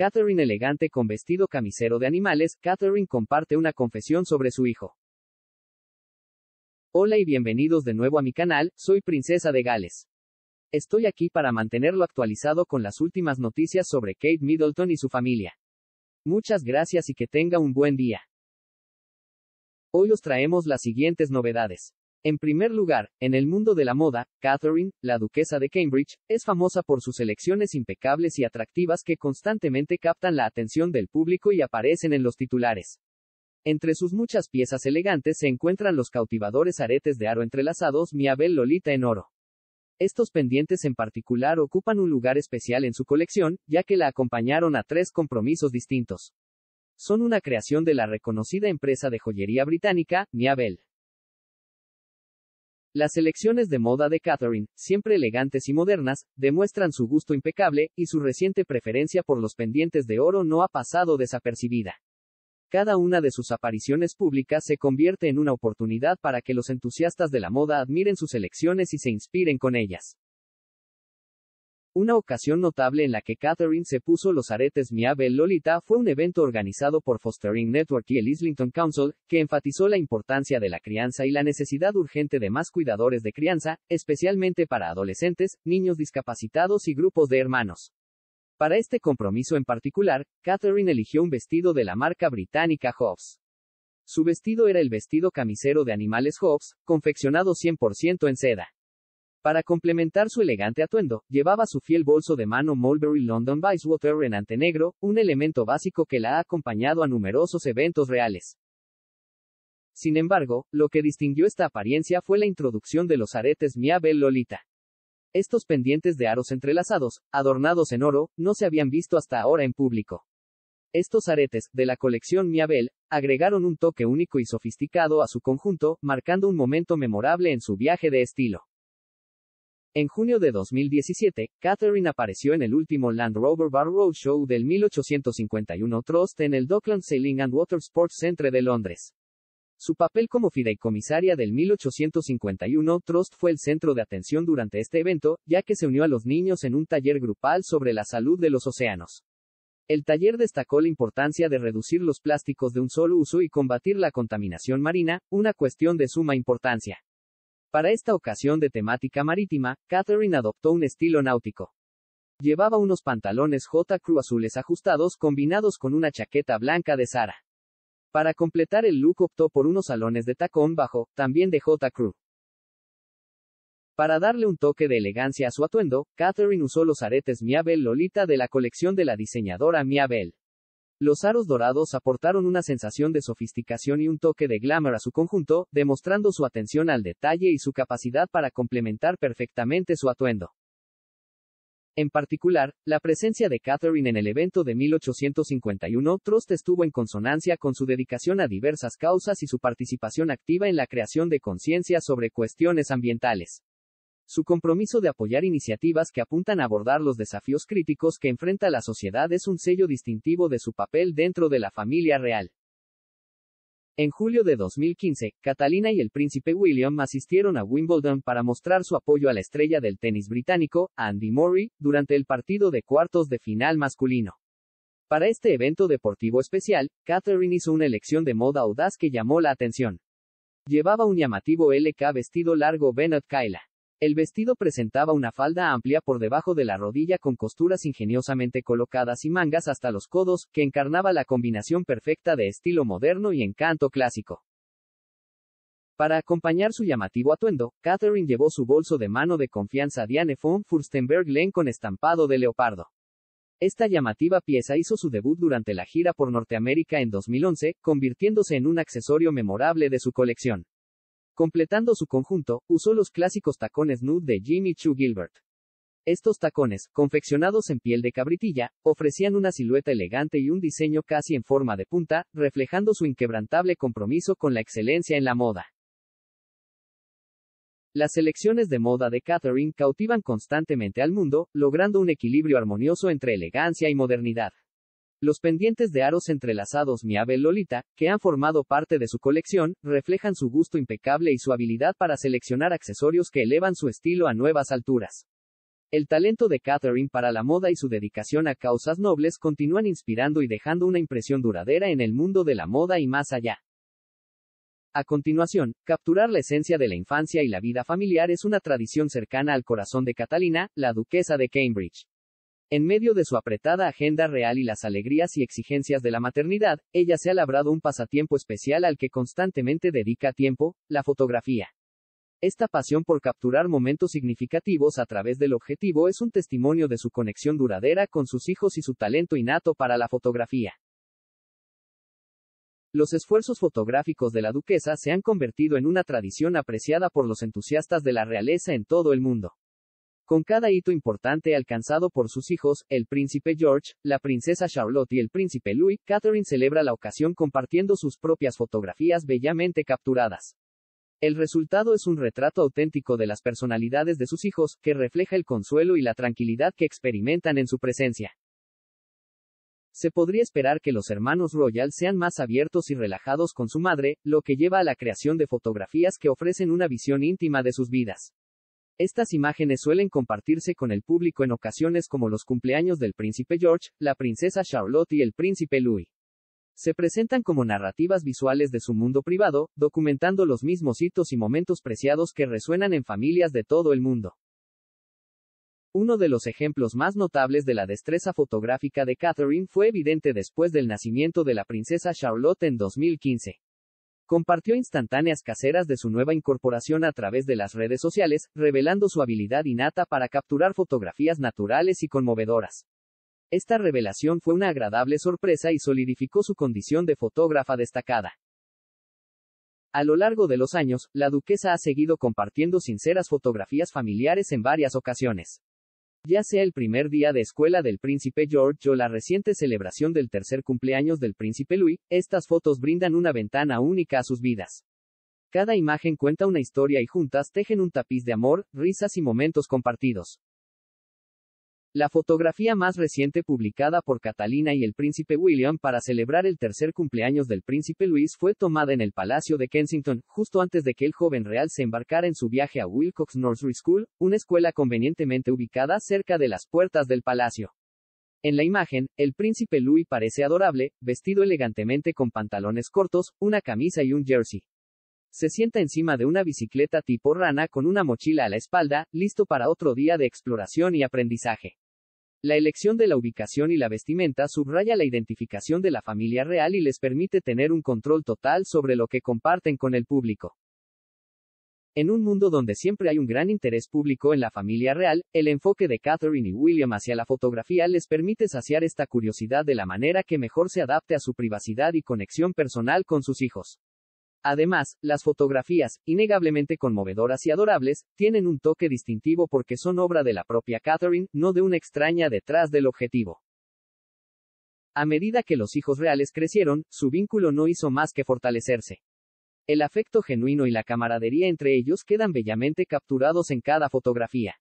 Catherine elegante con vestido camisero de animales, Catherine comparte una confesión sobre su hijo. Hola y bienvenidos de nuevo a mi canal, soy Princesa de Gales. Estoy aquí para mantenerlo actualizado con las últimas noticias sobre Kate Middleton y su familia. Muchas gracias y que tenga un buen día. Hoy os traemos las siguientes novedades. En primer lugar, en el mundo de la moda, Catherine, la duquesa de Cambridge, es famosa por sus elecciones impecables y atractivas que constantemente captan la atención del público y aparecen en los titulares. Entre sus muchas piezas elegantes se encuentran los cautivadores aretes de aro entrelazados Miabel Lolita en oro. Estos pendientes en particular ocupan un lugar especial en su colección, ya que la acompañaron a tres compromisos distintos. Son una creación de la reconocida empresa de joyería británica, Miabel. Las elecciones de moda de Catherine, siempre elegantes y modernas, demuestran su gusto impecable, y su reciente preferencia por los pendientes de oro no ha pasado desapercibida. Cada una de sus apariciones públicas se convierte en una oportunidad para que los entusiastas de la moda admiren sus elecciones y se inspiren con ellas. Una ocasión notable en la que Catherine se puso los aretes Mia Lolita fue un evento organizado por Fostering Network y el Islington Council, que enfatizó la importancia de la crianza y la necesidad urgente de más cuidadores de crianza, especialmente para adolescentes, niños discapacitados y grupos de hermanos. Para este compromiso en particular, Catherine eligió un vestido de la marca británica Hobbs. Su vestido era el vestido camisero de animales Hobbs, confeccionado 100% en seda. Para complementar su elegante atuendo, llevaba su fiel bolso de mano Mulberry London Bicewater en antenegro, un elemento básico que la ha acompañado a numerosos eventos reales. Sin embargo, lo que distinguió esta apariencia fue la introducción de los aretes Miabel Lolita. Estos pendientes de aros entrelazados, adornados en oro, no se habían visto hasta ahora en público. Estos aretes, de la colección Miabel, agregaron un toque único y sofisticado a su conjunto, marcando un momento memorable en su viaje de estilo. En junio de 2017, Catherine apareció en el último Land Rover Bar Road Show del 1851 Trust en el Dockland Sailing and Water Sports Centre de Londres. Su papel como fideicomisaria del 1851 Trust fue el centro de atención durante este evento, ya que se unió a los niños en un taller grupal sobre la salud de los océanos. El taller destacó la importancia de reducir los plásticos de un solo uso y combatir la contaminación marina, una cuestión de suma importancia. Para esta ocasión de temática marítima, Catherine adoptó un estilo náutico. Llevaba unos pantalones J. Crew azules ajustados combinados con una chaqueta blanca de Sara. Para completar el look optó por unos salones de tacón bajo, también de J. Crew. Para darle un toque de elegancia a su atuendo, Catherine usó los aretes Mia Lolita de la colección de la diseñadora Mia los aros dorados aportaron una sensación de sofisticación y un toque de glamour a su conjunto, demostrando su atención al detalle y su capacidad para complementar perfectamente su atuendo. En particular, la presencia de Catherine en el evento de 1851 Trost estuvo en consonancia con su dedicación a diversas causas y su participación activa en la creación de conciencia sobre cuestiones ambientales. Su compromiso de apoyar iniciativas que apuntan a abordar los desafíos críticos que enfrenta la sociedad es un sello distintivo de su papel dentro de la familia real. En julio de 2015, Catalina y el príncipe William asistieron a Wimbledon para mostrar su apoyo a la estrella del tenis británico, Andy Murray, durante el partido de cuartos de final masculino. Para este evento deportivo especial, Catherine hizo una elección de moda audaz que llamó la atención. Llevaba un llamativo LK vestido largo Bennett Kyla. El vestido presentaba una falda amplia por debajo de la rodilla con costuras ingeniosamente colocadas y mangas hasta los codos, que encarnaba la combinación perfecta de estilo moderno y encanto clásico. Para acompañar su llamativo atuendo, Catherine llevó su bolso de mano de confianza Diane von Furstenberg-Len con estampado de leopardo. Esta llamativa pieza hizo su debut durante la gira por Norteamérica en 2011, convirtiéndose en un accesorio memorable de su colección. Completando su conjunto, usó los clásicos tacones nude de Jimmy Choo Gilbert. Estos tacones, confeccionados en piel de cabritilla, ofrecían una silueta elegante y un diseño casi en forma de punta, reflejando su inquebrantable compromiso con la excelencia en la moda. Las selecciones de moda de Catherine cautivan constantemente al mundo, logrando un equilibrio armonioso entre elegancia y modernidad. Los pendientes de aros entrelazados Mi Lolita, que han formado parte de su colección, reflejan su gusto impecable y su habilidad para seleccionar accesorios que elevan su estilo a nuevas alturas. El talento de Catherine para la moda y su dedicación a causas nobles continúan inspirando y dejando una impresión duradera en el mundo de la moda y más allá. A continuación, capturar la esencia de la infancia y la vida familiar es una tradición cercana al corazón de Catalina, la duquesa de Cambridge. En medio de su apretada agenda real y las alegrías y exigencias de la maternidad, ella se ha labrado un pasatiempo especial al que constantemente dedica tiempo, la fotografía. Esta pasión por capturar momentos significativos a través del objetivo es un testimonio de su conexión duradera con sus hijos y su talento innato para la fotografía. Los esfuerzos fotográficos de la duquesa se han convertido en una tradición apreciada por los entusiastas de la realeza en todo el mundo. Con cada hito importante alcanzado por sus hijos, el príncipe George, la princesa Charlotte y el príncipe Louis, Catherine celebra la ocasión compartiendo sus propias fotografías bellamente capturadas. El resultado es un retrato auténtico de las personalidades de sus hijos, que refleja el consuelo y la tranquilidad que experimentan en su presencia. Se podría esperar que los hermanos Royal sean más abiertos y relajados con su madre, lo que lleva a la creación de fotografías que ofrecen una visión íntima de sus vidas. Estas imágenes suelen compartirse con el público en ocasiones como los cumpleaños del príncipe George, la princesa Charlotte y el príncipe Louis. Se presentan como narrativas visuales de su mundo privado, documentando los mismos hitos y momentos preciados que resuenan en familias de todo el mundo. Uno de los ejemplos más notables de la destreza fotográfica de Catherine fue evidente después del nacimiento de la princesa Charlotte en 2015. Compartió instantáneas caseras de su nueva incorporación a través de las redes sociales, revelando su habilidad innata para capturar fotografías naturales y conmovedoras. Esta revelación fue una agradable sorpresa y solidificó su condición de fotógrafa destacada. A lo largo de los años, la duquesa ha seguido compartiendo sinceras fotografías familiares en varias ocasiones. Ya sea el primer día de escuela del príncipe George o la reciente celebración del tercer cumpleaños del príncipe Louis, estas fotos brindan una ventana única a sus vidas. Cada imagen cuenta una historia y juntas tejen un tapiz de amor, risas y momentos compartidos. La fotografía más reciente publicada por Catalina y el príncipe William para celebrar el tercer cumpleaños del príncipe Luis fue tomada en el Palacio de Kensington, justo antes de que el joven real se embarcara en su viaje a Wilcox Nursery School, una escuela convenientemente ubicada cerca de las puertas del palacio. En la imagen, el príncipe Louis parece adorable, vestido elegantemente con pantalones cortos, una camisa y un jersey. Se sienta encima de una bicicleta tipo rana con una mochila a la espalda, listo para otro día de exploración y aprendizaje. La elección de la ubicación y la vestimenta subraya la identificación de la familia real y les permite tener un control total sobre lo que comparten con el público. En un mundo donde siempre hay un gran interés público en la familia real, el enfoque de Catherine y William hacia la fotografía les permite saciar esta curiosidad de la manera que mejor se adapte a su privacidad y conexión personal con sus hijos. Además, las fotografías, innegablemente conmovedoras y adorables, tienen un toque distintivo porque son obra de la propia Catherine, no de una extraña detrás del objetivo. A medida que los hijos reales crecieron, su vínculo no hizo más que fortalecerse. El afecto genuino y la camaradería entre ellos quedan bellamente capturados en cada fotografía.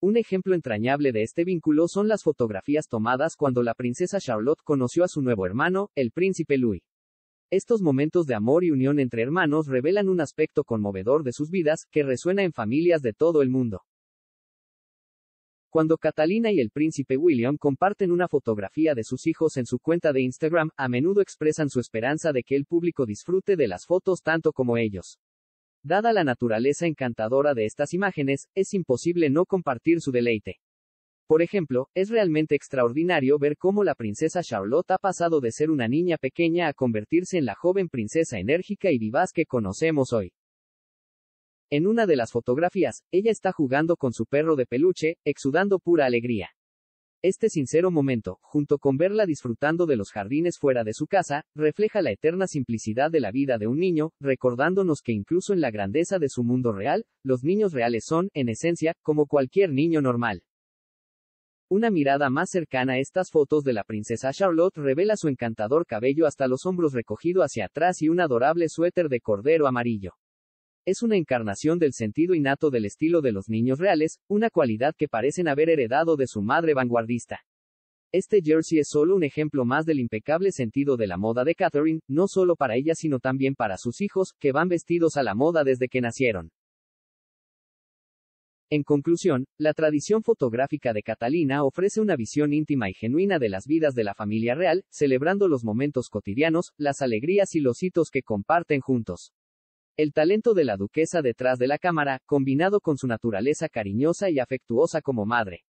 Un ejemplo entrañable de este vínculo son las fotografías tomadas cuando la princesa Charlotte conoció a su nuevo hermano, el príncipe Louis. Estos momentos de amor y unión entre hermanos revelan un aspecto conmovedor de sus vidas que resuena en familias de todo el mundo. Cuando Catalina y el príncipe William comparten una fotografía de sus hijos en su cuenta de Instagram, a menudo expresan su esperanza de que el público disfrute de las fotos tanto como ellos. Dada la naturaleza encantadora de estas imágenes, es imposible no compartir su deleite. Por ejemplo, es realmente extraordinario ver cómo la princesa Charlotte ha pasado de ser una niña pequeña a convertirse en la joven princesa enérgica y vivaz que conocemos hoy. En una de las fotografías, ella está jugando con su perro de peluche, exudando pura alegría. Este sincero momento, junto con verla disfrutando de los jardines fuera de su casa, refleja la eterna simplicidad de la vida de un niño, recordándonos que incluso en la grandeza de su mundo real, los niños reales son, en esencia, como cualquier niño normal. Una mirada más cercana a estas fotos de la princesa Charlotte revela su encantador cabello hasta los hombros recogido hacia atrás y un adorable suéter de cordero amarillo. Es una encarnación del sentido innato del estilo de los niños reales, una cualidad que parecen haber heredado de su madre vanguardista. Este jersey es solo un ejemplo más del impecable sentido de la moda de Catherine, no solo para ella sino también para sus hijos, que van vestidos a la moda desde que nacieron. En conclusión, la tradición fotográfica de Catalina ofrece una visión íntima y genuina de las vidas de la familia real, celebrando los momentos cotidianos, las alegrías y los hitos que comparten juntos. El talento de la duquesa detrás de la cámara, combinado con su naturaleza cariñosa y afectuosa como madre,